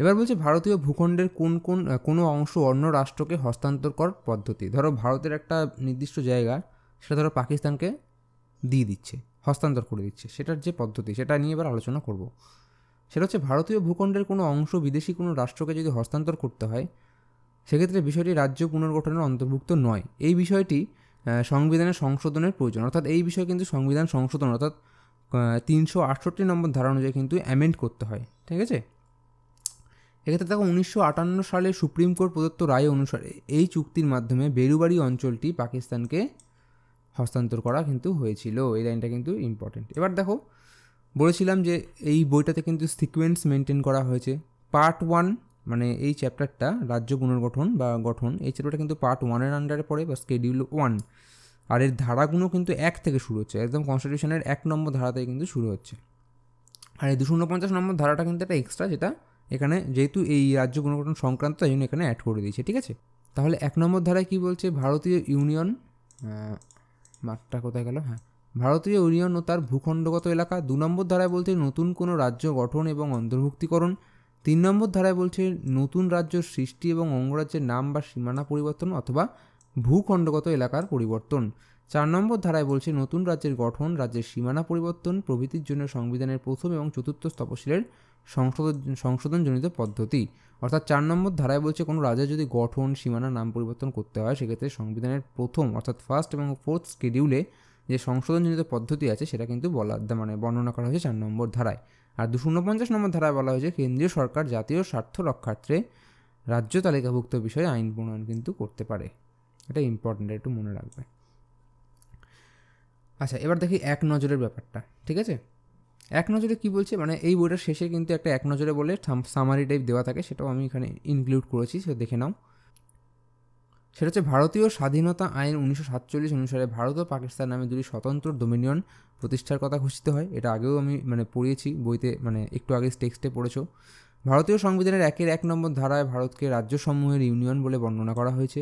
A: এবার বলছে ভারতীয় ভূখণ্ডের কোন কোন কোনো অংশ অন্য রাষ্ট্রকে হস্তান্তর কর পদ্ধতি ধরো ভারতের একটা নির্দিষ্ট জায়গা সেটা ধরো পাকিস্তানকে দিয়ে দিচ্ছে হস্তান্তর করে দিচ্ছে সেটার যে পদ্ধতি সেটা নিয়ে এবার আলোচনা করব সেটা হচ্ছে ভারতীয় ভূখণ্ডের কোনো অংশ বিদেশি কোনো রাষ্ট্রকে যদি হস্তান্তর করতে হয় সেক্ষেত্রে বিষয়টি রাজ্য পুনর্গঠনের অন্তর্ভুক্ত নয় এই বিষয়টি সংবিধানের সংশোধনের প্রয়োজন অর্থাৎ এই বিষয়ে কিন্তু সংবিধান সংশোধন অর্থাৎ তিনশো আটষট্টি নম্বর ধারা অনুযায়ী কিন্তু অ্যামেন্ড করতে হয় ঠিক আছে এক্ষেত্রে দেখো উনিশশো আটান্ন সালে সুপ্রিম কোর্ট প্রদত্ত রায় অনুসারে এই চুক্তির মাধ্যমে বেরুবাড়ি অঞ্চলটি পাকিস্তানকে হস্তান্তর করা কিন্তু হয়েছিল এই লাইনটা কিন্তু ইম্পর্টেন্ট এবার দেখো বলেছিলাম যে এই বইটাতে কিন্তু সিকোয়েন্স মেনটেন করা হয়েছে পার্ট ওয়ান মানে এই চ্যাপ্টারটা রাজ্য পুনর্গঠন বা গঠন এই চ্যাপ্টারটা কিন্তু পার্ট ওয়ানের আন্ডারে পড়ে বা স্কেডিউল ওয়ান আর এর ধারাগুলো কিন্তু এক থেকে শুরু হচ্ছে একদম কনস্টিটিউশনের এক নম্বর ধারাতে কিন্তু শুরু হচ্ছে আর এই দুশো উনপঞ্চাশ নম্বর ধারাটা কিন্তু একটা এক্সট্রা যেটা এখানে যেহেতু এই রাজ্য পুনর্গঠন সংক্রান্ত তাই জন্য এখানে অ্যাড করে দিয়েছে ঠিক আছে তাহলে এক নম্বর ধারায় কী বলছে ভারতীয় ইউনিয়ন মাঠটা কোথায় গেল হ্যাঁ ভারতীয় ইউনিয়ন ও তার ভূখণ্ডগত এলাকা দু নম্বর ধারায় বলছে নতুন কোনো রাজ্য গঠন এবং অন্তর্ভুক্তিকরণ তিন নম্বর ধারায় বলছে নতুন রাজ্য সৃষ্টি এবং অঙ্গরাজ্যের নাম বা সীমানা পরিবর্তন অথবা ভূখণ্ডগত এলাকার পরিবর্তন চার নম্বর ধারায় বলছে নতুন রাজ্যের গঠন রাজ্যের সীমানা পরিবর্তন প্রভৃতির জন্য সংবিধানের প্রথম এবং চতুর্থ তপশিলের সংশোধন সংশোধনজনিত পদ্ধতি অর্থাৎ চার নম্বর ধারায় বলছে কোনো রাজ্যের যদি গঠন সীমানা নাম পরিবর্তন করতে হয় সেক্ষেত্রে সংবিধানের প্রথম অর্থাৎ ফার্স্ট এবং ফোর্থ স্কেডিউলে যে সংশোধনজনিত পদ্ধতি আছে সেটা কিন্তু বলা মানে বর্ণনা করা হয়েছে চার নম্বর ধারায় আর দুশো উনপঞ্চাশ নম্বর ধারায় বলা হয়েছে কেন্দ্রীয় সরকার জাতীয় স্বার্থ রক্ষার্থে রাজ্য তালিকাভুক্ত বিষয়ে আইন প্রণয়ন কিন্তু করতে পারে এটা ইম্পর্টেন্ট একটু মনে রাখবে আচ্ছা এবার দেখি এক নজরের ব্যাপারটা ঠিক আছে এক নজরে কি বলছে মানে এই বইটার শেষে কিন্তু একটা এক নজরে বলে সামারি টাইপ দেওয়া থাকে সেটাও আমি এখানে ইনক্লুড করেছি সে দেখে নাও সেটা হচ্ছে ভারতীয় স্বাধীনতা আইন উনিশশো সাতচল্লিশ অনুসারে ভারত ও পাকিস্তান নামে দুটি স্বতন্ত্র ডোমিনিয়ন প্রতিষ্ঠার কথা ঘোষিত হয় এটা আগেও আমি মানে পড়িয়েছি বইতে মানে একটু আগে টেক্সটে পড়েছো ভারতীয় সংবিধানের একের এক নম্বর ধারায় ভারতকে রাজ্যসমূহের ইউনিয়ন বলে বর্ণনা করা হয়েছে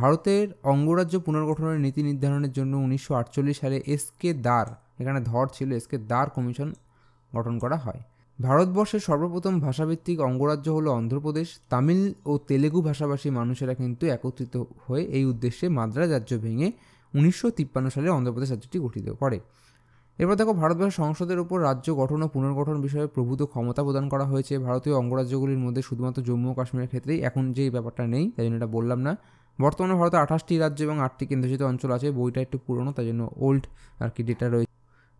A: ভারতের অঙ্গরাজ্য পুনর্গঠনের নীতি নির্ধারণের জন্য উনিশশো সালে এস কে দার এখানে ধর ছিল এস কে দার কমিশন গঠন করা হয় ভারতবর্ষের সর্বপ্রথম ভাষাভিত্তিক অঙ্গরাজ্য হলো অন্ধ্রপ্রদেশ তামিল ও তেলেগু ভাষাভাষী মানুষেরা কিন্তু একত্রিত হয়ে এই উদ্দেশ্যে মাদ্রাজ রাজ্য ভেঙে উনিশশো সালে অন্ধ্রপ্রদেশ রাজ্যটি গঠিত করে এরপর দেখো ভারতবর্ষের সংসদের উপর রাজ্য গঠন ও পুনর্গঠন বিষয়ে প্রভূত ক্ষমতা প্রদান করা হয়েছে ভারতীয় অঙ্গরাজ্যগুলির মধ্যে শুধুমাত্র জম্মু ও কাশ্মীরের ক্ষেত্রেই এখন যে ব্যাপারটা নেই তাই জন্য এটা বললাম না বর্তমানে ভারতে আঠাশটি রাজ্য এবং আটটি কেন্দ্রশাসিত অঞ্চল আছে বইটা একটু পুরনো তাই জন্য ওল্ড আর কি ডেটা রয়েছে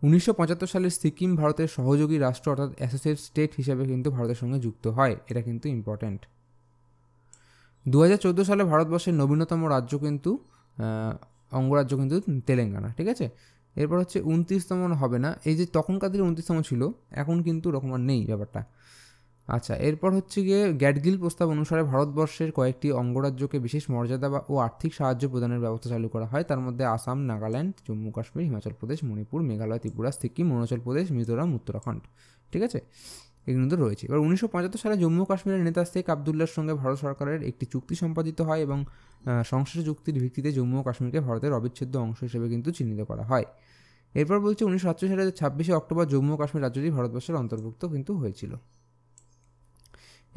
A: উনিশশো সালে সিকিম ভারতের সহযোগী রাষ্ট্র অর্থাৎ অ্যাসোসিয়েট স্টেট হিসেবে কিন্তু ভারতের সঙ্গে যুক্ত হয় এটা কিন্তু ইম্পর্ট্যান্ট দু হাজার সালে ভারতবর্ষের নবীনতম রাজ্য কিন্তু অঙ্গরাজ্য কিন্তু তেলেঙ্গানা ঠিক আছে এরপর হচ্ছে উনত্রিশতম হবে না এই যে তখনকার দিনে উনত্রিশতম ছিল এখন কিন্তু রকম আর নেই ব্যাপারটা আচ্ছা এরপর হচ্ছে গিয়ে গ্যাডগিল প্রস্তাব অনুসারে ভারতবর্ষের কয়েকটি অঙ্গরাজ্যকে বিশেষ মর্যাদা বা ও আর্থিক সাহায্য প্রদানের ব্যবস্থা চালু করা হয় তার মধ্যে আসাম নাগাল্যান্ড জম্মু কাশ্মীর হিমাচল প্রদেশ মণিপুর মেঘালয় ত্রিপুরা সিকিম অরুণাচল প্রদেশ মিজোরাম উত্তরাখণ্ড ঠিক আছে এগুলো তো রয়েছে এবার উনিশশো পঁচাত্তর সালে জম্মু কাশ্মীরের নেতা শেখ আবদুল্লার সঙ্গে ভারত সরকারের একটি চুক্তি সম্পাদিত হয় এবং সংসদ চুক্তির ভিত্তিতে জম্মু ও কাশ্মীরকে ভারতের অবিচ্ছেদ্য অংশ হিসেবে কিন্তু চিহ্নিত করা হয় এরপর বলছে উনিশশো সাতচল্লিশ সালের ছাব্বিশে অক্টোবর জম্মু ও কাশ্মীর রাজ্যটি ভারতবর্ষের অন্তর্ভুক্ত কিন্তু হয়েছিল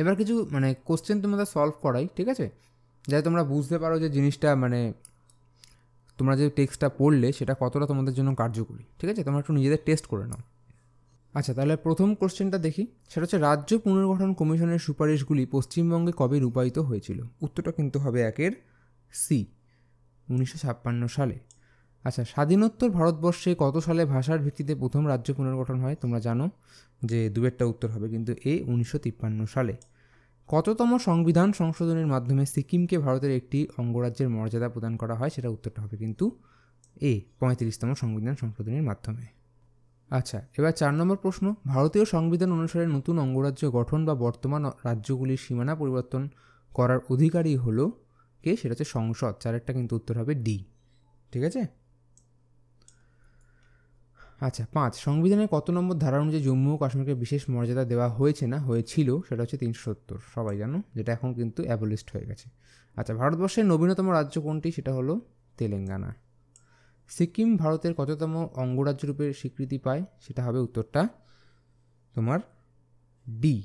A: এবার কিছু মানে কোশ্চেন তোমাদের সলভ করাই ঠিক আছে যাতে তোমরা বুঝতে পারো যে জিনিসটা মানে তোমরা যে টেক্সটটা পড়লে সেটা কতটা তোমাদের জন্য কার্যকরী ঠিক আছে তোমরা একটু নিজেদের টেস্ট করে নাও আচ্ছা তাহলে প্রথম কোশ্চেনটা দেখি সেটা হচ্ছে রাজ্য পুনর্গঠন কমিশনের সুপারিশগুলি পশ্চিমবঙ্গে কবে রূপায়িত হয়েছিল উত্তরটা কিন্তু হবে একের সি উনিশশো সালে আচ্ছা স্বাধীনোত্তর ভারতবর্ষে কত সালে ভাষার ভিত্তিতে প্রথম রাজ্য পুনর্গঠন হয় তোমরা জানো যে দুয়েরটা উত্তর হবে কিন্তু এ উনিশশো সালে কততম সংবিধান সংশোধনের মাধ্যমে সিকিমকে ভারতের একটি অঙ্গরাজ্যের মর্যাদা প্রদান করা হয় সেটা উত্তরটা হবে কিন্তু এ পঁয়ত্রিশতম সংবিধান সংশোধনের মাধ্যমে আচ্ছা এবার চার নম্বর প্রশ্ন ভারতীয় সংবিধান অনুসারে নতুন অঙ্গরাজ্য গঠন বা বর্তমান রাজ্যগুলির সীমানা পরিবর্তন করার অধিকারী হলো কে সেটা হচ্ছে সংসদ চারেরটা কিন্তু উত্তর হবে ডি ঠিক আছে আচ্ছা পাঁচ সংবিধানের কত নম্বর ধারা অনুযায়ী জম্মু ও কাশ্মীরকে বিশেষ মর্যাদা দেওয়া হয়েছে না হয়েছিল সেটা হচ্ছে তিনশো সত্তর সবাই জানো যেটা এখন কিন্তু অ্যাবলিস্ট হয়ে গেছে আচ্ছা ভারতবর্ষের নবীনতম রাজ্য কোনটি সেটা হলো তেলেঙ্গানা সিকিম ভারতের কততম অঙ্গরাজ্য রূপে স্বীকৃতি পায় সেটা হবে উত্তরটা তোমার ডি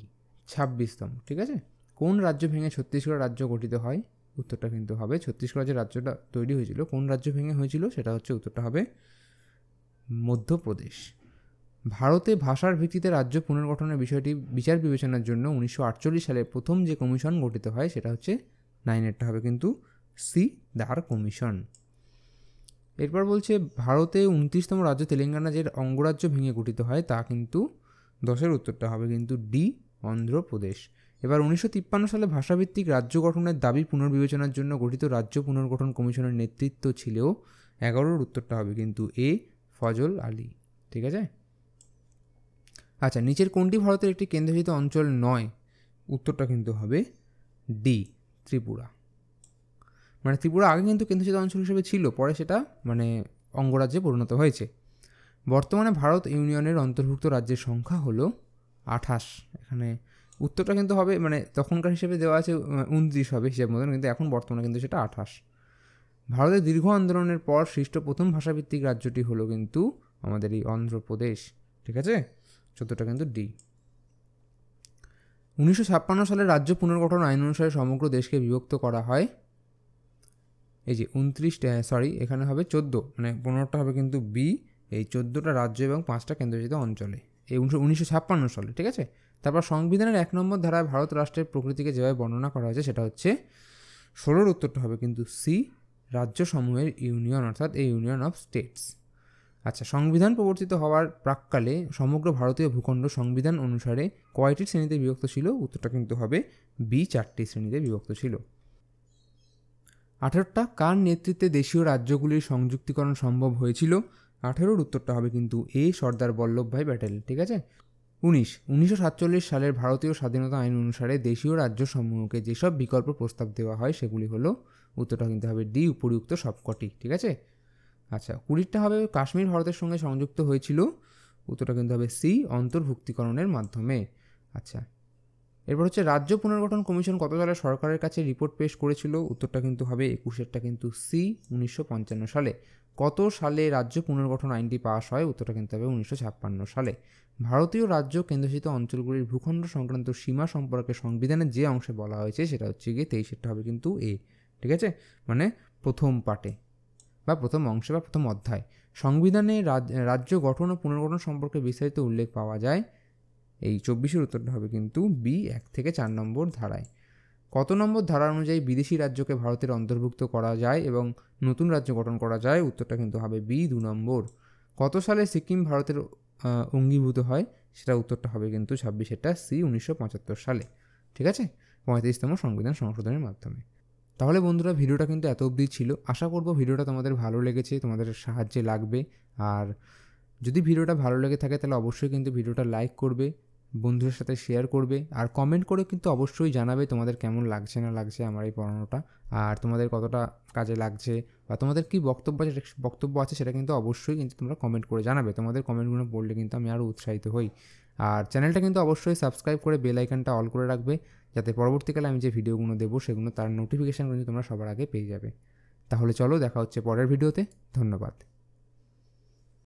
A: ছাব্বিশতম ঠিক আছে কোন রাজ্য ভেঙে ছত্তিশগড় রাজ্য গঠিত হয় উত্তরটা কিন্তু হবে ছত্তিশগড় যে রাজ্যটা তৈরি হয়েছিল কোন রাজ্য ভেঙে হয়েছিল সেটা হচ্ছে উত্তরটা হবে মধ্যপ্রদেশ ভারতে ভাষার ভিত্তিতে রাজ্য পুনর্গঠনের বিষয়টি বিচার বিবেচনার জন্য উনিশশো সালে প্রথম যে কমিশন গঠিত হয় সেটা হচ্ছে নাইনেরটা হবে কিন্তু সি দার কমিশন এরপর বলছে ভারতে উনত্রিশতম রাজ্য তেলেঙ্গানা যে অঙ্গরাজ্য ভেঙে গঠিত হয় তা কিন্তু দশের উত্তরটা হবে কিন্তু ডি অন্ধ্রপ্রদেশ এবার উনিশশো সালে ভাষাভিত্তিক রাজ্য গঠনের দাবি পুনর্বিবেচনার জন্য গঠিত রাজ্য পুনর্গঠন কমিশনের নেতৃত্ব ছিল এগারোর উত্তরটা হবে কিন্তু এ ফজল আলী ঠিক আছে আচ্ছা নিচের কোনটি ভারতের একটি কেন্দ্রশাসিত অঞ্চল নয় উত্তরটা কিন্তু হবে ডি ত্রিপুরা মানে ত্রিপুরা আগে কিন্তু কেন্দ্রশাসিত অঞ্চল হিসেবে ছিল পরে সেটা মানে অঙ্গরাজ্যে পরিণত হয়েছে বর্তমানে ভারত ইউনিয়নের অন্তর্ভুক্ত রাজ্যের সংখ্যা হলো আঠাশ এখানে উত্তরটা কিন্তু হবে মানে তখনকার হিসেবে দেওয়া আছে উনত্রিশ হবে হিসেব মতন কিন্তু এখন বর্তমানে কিন্তু সেটা আঠাশ ভারতের দীর্ঘ আন্দোলনের পর সৃষ্ট প্রথম ভাষাভিত্তিক রাজ্যটি হলো কিন্তু আমাদের এই অন্ধ্রপ্রদেশ ঠিক আছে চোদ্দোটা কিন্তু ডি উনিশশো ছাপ্পান্ন সালে রাজ্য পুনর্গঠন আইন অনুসারে সমগ্র দেশকে বিভক্ত করা হয় এই যে উনত্রিশটা সরি এখানে হবে চোদ্দো মানে পনেরোটা হবে কিন্তু বি এই চোদ্দোটা রাজ্য এবং পাঁচটা কেন্দ্রশাসিত অঞ্চলে এই উনিশশো ছাপ্পান্ন সালে ঠিক আছে তারপর সংবিধানের এক নম্বর ধারায় ভারত রাষ্ট্রের প্রকৃতিকে যেভাবে বর্ণনা করা হয়েছে সেটা হচ্ছে ষোলোর উত্তরটা হবে কিন্তু সি রাজ্যসমূহের ইউনিয়ন অর্থাৎ এই ইউনিয়ন অফ স্টেটস আচ্ছা সংবিধান প্রবর্তিত হওয়ার প্রাককালে সমগ্র ভারতীয় ভূখণ্ড সংবিধান অনুসারে কয়টি শ্রেণীতে বিভক্ত ছিল উত্তরটা কিন্তু হবে বি চারটি শ্রেণীতে বিভক্ত ছিল আঠেরোটা কার নেতৃত্বে দেশীয় রাজ্যগুলির সংযুক্তিকরণ সম্ভব হয়েছিল আঠেরোর উত্তরটা হবে কিন্তু এ সর্দার বল্লভভাই প্যাটেল ঠিক আছে উনিশ উনিশশো সাতচল্লিশ সালের ভারতীয় স্বাধীনতা আইন অনুসারে দেশীয় রাজ্য সমূহকে যেসব বিকল্প প্রস্তাব দেওয়া হয় সেগুলি হলো উত্তরটা কিন্তু হবে ডি উপরিউক্ত সবকটি ঠিক আছে আচ্ছা কুড়িরটা হবে কাশ্মীর ভারতের সঙ্গে সংযুক্ত হয়েছিল উত্তরটা কিন্তু হবে সি অন্তর্ভুক্তিকরণের মাধ্যমে আচ্ছা এরপর হচ্ছে রাজ্য পুনর্গঠন কমিশন কত সালে সরকারের কাছে রিপোর্ট পেশ করেছিল উত্তরটা কিন্তু হবে একুশেরটা কিন্তু সি উনিশশো সালে কত সালে রাজ্য পুনর্গঠন আইনটি পাশ হয় উত্তরটা কিন্তু হবে উনিশশো সালে ভারতীয় রাজ্য কেন্দ্রশাসিত অঞ্চলগুলির ভূখণ্ড সংক্রান্ত সীমা সম্পর্কে সংবিধানের যে অংশে বলা হয়েছে সেটা হচ্ছে গিয়ে তেইশেরটা হবে কিন্তু এ ঠিক আছে মানে প্রথম পাটে বা প্রথম অংশে বা প্রথম অধ্যায় সংবিধানে রাজ্য গঠন ও পুনর্গঠন সম্পর্কে বিস্তারিত উল্লেখ পাওয়া যায় এই চব্বিশের উত্তরটা হবে কিন্তু বি এক থেকে চার নম্বর ধারায় কত নম্বর ধারা অনুযায়ী বিদেশি রাজ্যকে ভারতের অন্তর্ভুক্ত করা যায় এবং নতুন রাজ্য গঠন করা যায় উত্তরটা কিন্তু হবে বি দু নম্বর কত সালে সিকিম ভারতের অঙ্গীভূত হয় সেটা উত্তরটা হবে কিন্তু ছাব্বিশেরটা সি উনিশশো সালে ঠিক আছে পঁয়ত্রিশতম সংবিধান সংশোধনের মাধ্যমে তাহলে বন্ধুরা ভিডিওটা কিন্তু এত অবধি ছিল আশা করব ভিডিওটা তোমাদের ভালো লেগেছে তোমাদের সাহায্যে লাগবে আর যদি ভিডিওটা ভালো লেগে থাকে তাহলে অবশ্যই কিন্তু ভিডিওটা লাইক করবে বন্ধুদের সাথে শেয়ার করবে আর কমেন্ট করে কিন্তু অবশ্যই জানাবে তোমাদের কেমন লাগছে না লাগছে আমার এই পড়ানোটা আর তোমাদের কতটা কাজে লাগছে বা তোমাদের কী বক্তব্য আছে বক্তব্য আছে সেটা কিন্তু অবশ্যই কিন্তু তোমরা কমেন্ট করে জানাবে তোমাদের কমেন্টগুলো পড়লে কিন্তু আমি আরও উৎসাহিত হই আর চ্যানেলটা কিন্তু অবশ্যই সাবস্ক্রাইব করে বেল আইকনটা অল করে রাখবে যাতে পরবর্তীকালে আমি যে ভিডিওগুলো দেবো সেগুলো তার নোটিফিকেশান কিন্তু তোমরা সবার আগে পেয়ে যাবে তাহলে চলো দেখা হচ্ছে পরের ভিডিওতে ধন্যবাদ